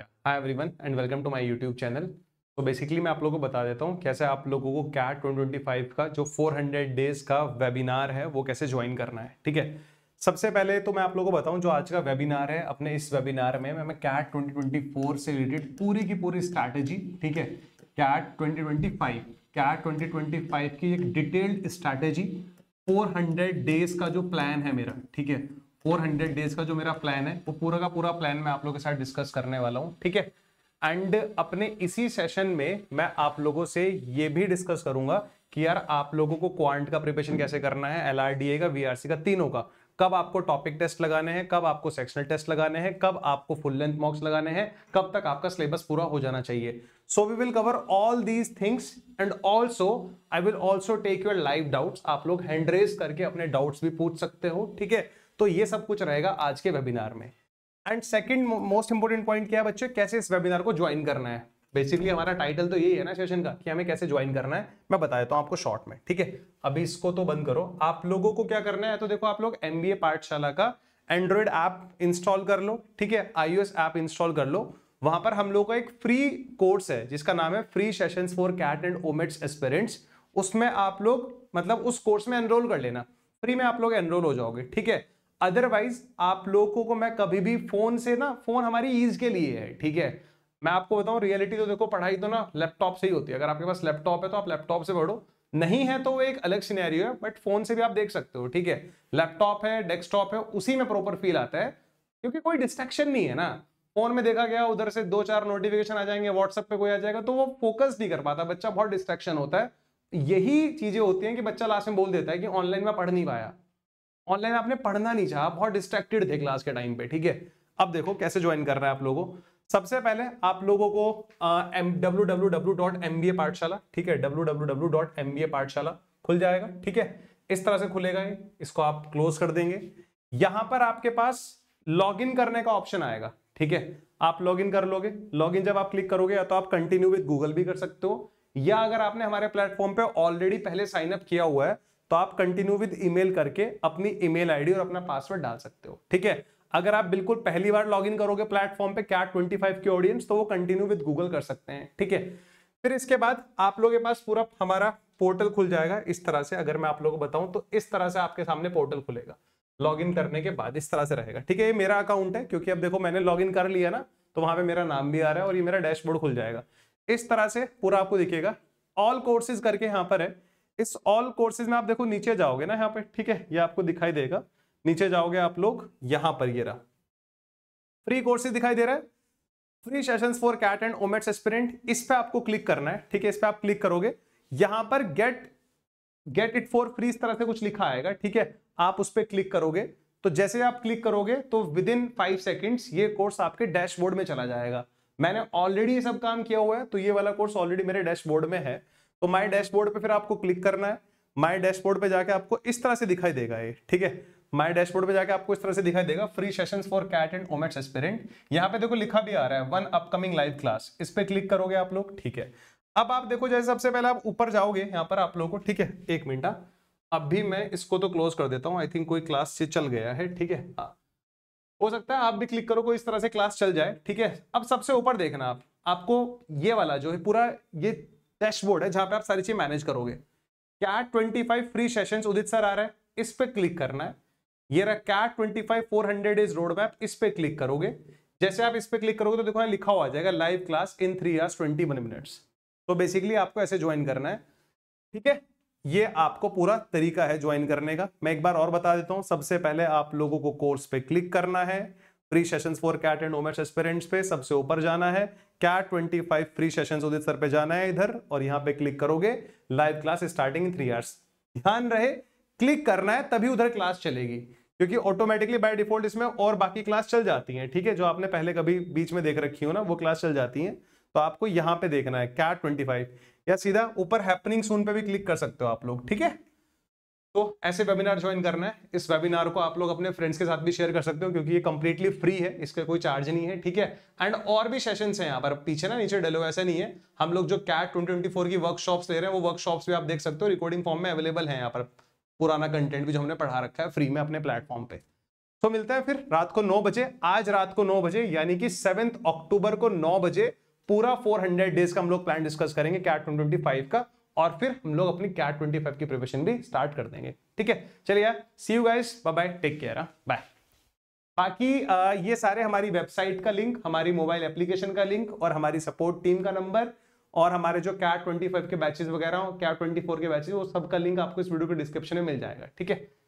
Hi everyone and welcome to my YouTube channel तो basically मैं आप लोगों को बता देता हूँ कैसे आप लोगों को कैट 2025 का जो 400 डेज का वेबिनार है वो कैसे ज्वाइन करना है ठीक है सबसे पहले तो मैं आप लोगों को बताऊं जो आज का वेबिनार है अपने इस वेबिनार में मैं कैट ट्वेंटी से रिलेटेड पूरी की पूरी स्ट्रैटेजी ठीक है कैट ट्वेंटी कैट ट्वेंटी की एक डिटेल्ड स्ट्रैटेजी 400 डेज का जो प्लान है मेरा ठीक है 400 डेज का जो मेरा प्लान है वो पूरा का पूरा प्लान मैं आप लोगों के साथ डिस्कस करने वाला हूँ ठीक है एंड अपने इसी सेशन में मैं आप लोगों से ये भी डिस्कस करूंगा कि यार आप लोगों को क्वांट का प्रिपरेशन कैसे करना है एल का वी का तीनों का कब आपको टॉपिक टेस्ट लगाने हैं कब आपको सेक्शनल टेस्ट लगाने हैं कब आपको फुल लेंथ मॉक्स लगाने हैं कब तक आपका सिलेबस पूरा हो जाना चाहिए so we will cover all these things and also I will also take your live doubts आप लोग हैंड रेज करके अपने डाउट्स भी पूछ सकते हो ठीक है तो ये सब कुछ रहेगा आज के वेबिनार में and second most important point क्या है बच्चों कैसे इस वेबिनार को ज्वाइन करना है बेसिकली हमारा टाइटल तो यही है ना सेशन का कि हमें कैसे ज्वाइन करना है मैं बता देता हूँ आपको शॉर्ट में ठीक है अभी इसको तो बंद करो आप लोगों को क्या करना है तो देखो आप लोग एम पाठशाला का एंड्रॉयड ऐप इंस्टॉल कर लो ठीक है आई ऐप इंस्टॉल कर लो वहां पर हम लोग का एक फ्री कोर्स है जिसका नाम है free session for CAT and OMETs aspirants उसमें आप लोग मतलब उस कोर्स में एनरोल कर लेना फ्री में आप लोग एनरोल हो जाओगे ठीक है अदरवाइज आप लोगों को मैं कभी भी फोन से ना फोन हमारी ईज के लिए है ठीक है मैं आपको बताऊं रियलिटी तो देखो पढ़ाई तो ना लैपटॉप से ही होती है अगर आपके पास लैपटॉप है तो आप लैपटॉप से पढ़ो नहीं है तो वो एक अलग सिनेरियो है बट फोन से भी आप देख सकते हो ठीक है लैपटॉप है डेस्कटॉप है उसी में प्रॉपर फील आता है क्योंकि कोई डिस्ट्रेक्शन नहीं है ना फोन में देखा गया उधर से दो चार नोटिफिकेशन आ जाएंगे व्हाट्सएप पे कोई आ जाएगा तो वो फोकस नहीं कर पाता बच्चा बहुत डिस्ट्रेक्शन होता है यही चीजें होती हैं कि बच्चा लास्ट में बोल देता है कि ऑनलाइन में पढ़ नहीं पाया ऑनलाइन आपने पढ़ना नहीं चाहा बहुत डिस्ट्रैक्टेड थे क्लास के टाइम पे ठीक है अब देखो कैसे ज्वाइन कर रहे है आप लोगों को सबसे पहले आप लोगों को W W W dot M B A Pathshala ठीक है W W W dot M B A Pathshala खुल जाएगा ठीक है इस तरह से खुलेगा ये इसको आप क्लोज कर देंगे यहां पर आपके पास लॉग इन करने का ऑप्शन आएगा ठीक है आप लॉग इन कर लोगे लॉग इन जब आप क्लिक करोगे या तो आप कंटिन्यू विद गूगल भी कर सकते हो या अगर आपने हमारे प्लेटफॉर्म पे ऑलरेडी पहले साइन अप किया हुआ है तो आप कंटिन्यू विद ईमेल करके अपनी ईमेल आईडी और अपना पासवर्ड डाल सकते हो ठीक है अगर आप बिल्कुल पहली बार लॉगिन करोगे प्लेटफॉर्म पे क्या 25 के ऑडियंस तो वो कंटिन्यू विद गूगल कर सकते हैं ठीक है फिर इसके बाद आप लोगों के पास पूरा हमारा पोर्टल खुल जाएगा इस तरह से अगर मैं आप लोगों को बताऊं तो इस तरह से आपके सामने पोर्टल खुलेगा लॉगिन करने के बाद इस तरह से रहेगा ठीक है ये मेरा अकाउंट है क्योंकि अब देखो मैंने लॉगिन कर लिया ना तो वहां पे मेरा नाम भी आ रहा है और ये मेरा डैशबोर्ड खुल जाएगा इस तरह से पूरा आपको दिखेगा ऑल कोर्सेज करके यहाँ पर है इस ऑल कोर्सेज में आप देखो नीचे जाओगे ना यहाँ पे ठीक है ये आपको दिखाई देगा नीचे जाओगे आप लोग यहां पर ये रहा फ्री कोर्सेज दिखाई दे रहा है free session for CAT and OMETs aspirant इस पर आपको क्लिक करना है ठीक है इस पर आप क्लिक करोगे यहां पर get get it for free इस तरह से कुछ लिखा आएगा ठीक है आप उस पर क्लिक करोगे तो जैसे आप क्लिक करोगे तो विद इन फाइव सेकेंड्स ये कोर्स आपके डैशबोर्ड में चला जाएगा मैंने ऑलरेडी ये सब काम किया हुआ है तो ये वाला कोर्स ऑलरेडी मेरे डैशबोर्ड में है तो माई डैशबोर्ड पर फिर आपको क्लिक करना है माई डैशबोर्ड पर जाके आपको इस तरह से दिखाई देगा ये ठीक है माई डैशबोर्ड पे जाके आपको इस तरह से दिखाई देगा free session for CAT and OMETs aspirant यहाँ पे देखो लिखा भी आ रहा है वन अपकमिंग लाइव क्लास इस पर क्लिक करोगे आप लोग ठीक है अब आप देखो जैसे सबसे पहले आप ऊपर जाओगे यहाँ पर आप लोग को ठीक है एक मिनट हाँ। अब भी मैं इसको तो क्लोज कर देता हूँ आई थिंक कोई क्लास से चल गया है ठीक है हाँ हो सकता है आप भी क्लिक करो कोई इस तरह से क्लास चल जाए ठीक है अब सबसे ऊपर देखना आप आपको ये वाला जो है पूरा ये डैशबोर्ड है जहां पे आप सारी चीज मैनेज करोगे क्या twenty five free session Udit sir आ रहा है इस पर क्लिक करना है ये रहा क्या twenty five four hundred is road map इस पर क्लिक करोगे जैसे आप इस पर क्लिक करोगे तो देखो यहाँ लिखा हुआ जाएगा live class in three hours twenty one minutes तो बेसिकली आपको ऐसे ज्वाइन करना है ठीक है ये आपको पूरा तरीका है ज्वाइन करने का मैं एक बार और बता देता हूँ सबसे पहले आप लोगों को कोर्स पे क्लिक करना है free sessions for CAT and OMETs aspirants पे सबसे ऊपर जाना है CAT 25 free sessions Udit sir पे जाना है इधर और यहाँ पे क्लिक करोगे live class starting three hours ध्यान रहे क्लिक करना है तभी उधर क्लास चलेगी क्योंकि ऑटोमेटिकली बाय डिफॉल्ट इसमें और बाकी क्लास चल जाती है ठीक है जो आपने पहले कभी बीच में देख रखी हो ना वो क्लास चल जाती है तो आपको यहाँ पे देखना है कैट ट्वेंटी या सीधा ऊपर हैपनिंग सोन पे भी क्लिक कर सकते हो आप लोग ठीक है तो ऐसे वेबिनार ज्वाइन करना है इस वेबिनार को आप लोग अपने फ्रेंड्स के साथ भी शेयर कर सकते हो क्योंकि ये कंप्लीटली फ्री है इसका कोई चार्ज नहीं है ठीक है एंड और भी सेशंस हैं यहाँ पर पीछे ना नीचे डलो ऐसा नहीं है हम लोग जो कैट ट्वेंटी की वर्कशॉप्स दे रहे हैं वो वर्कशॉप्स भी आप देख सकते हो रिकॉर्डिंग फॉर्म में अवेलेबल है यहाँ पर पुराना कंटेंट भी जो हमने पढ़ा रखा है फ्री में अपने प्लेटफॉर्म पे तो मिलता है फिर रात को नौ बजे आज रात को नौ बजे यानी कि सेवेंथ अक्टूबर को नौ बजे पूरा 400 डेज का हम लोग प्लान डिस्कस करेंगे कैट 125 का और फिर हम लोग अपनी कैट ट्वेंटी फाइव की प्रिपरेशन भी स्टार्ट कर देंगे ठीक है चलिए see you guys bye bye take care bye बाकी ये सारे हमारी वेबसाइट का लिंक हमारी मोबाइल एप्लीकेशन का लिंक और हमारी सपोर्ट टीम का नंबर और हमारे जो कैट ट्वेंटी फाइव के बैचेज वगैरह हो कैट ट्वेंटी फोर के बैचेज वो सबका लिंक आपको इस वीडियो के डिस्क्रिप्शन में मिल जाएगा ठीक है